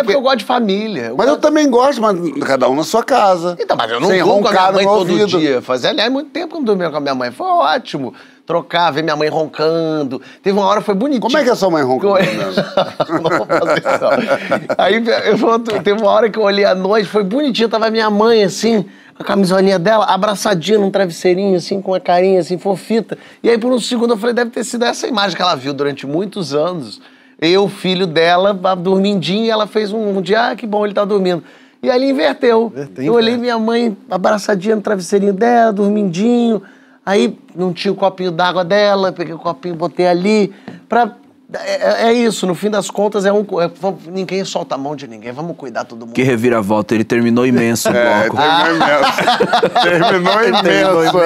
porque... porque eu gosto de família. Eu mas gosto... eu também gosto, mas cada um na sua casa. Então, mas eu não Sem vou com a minha mãe todo ouvido. dia. Fazia, aliás, muito tempo que eu não dormia com a minha mãe. Foi ótimo trocar, ver minha mãe roncando. Teve uma hora, foi bonitinho. Como é que a sua mãe ronca? Eu... não vou fazer isso. Aí eu, teve uma hora que eu olhei à noite, foi bonitinho, tava minha mãe assim, a camisolinha dela, abraçadinha num travesseirinho, assim, com uma carinha assim, fofita. E aí por um segundo eu falei, deve ter sido essa imagem que ela viu durante muitos anos eu, filho dela, dormindinho, e ela fez um dia, ah, que bom, ele tá dormindo. E aí ele inverteu. eu olhei é. minha mãe abraçadinha no travesseirinho dela, dormindinho. Aí não tinha o copinho d'água dela, peguei o copinho, botei ali. Pra... É, é, é isso, no fim das contas, é um. É, ninguém solta a mão de ninguém, vamos cuidar todo mundo. Que reviravolta, ele terminou imenso o é, bloco. É, terminou imenso. terminou imenso.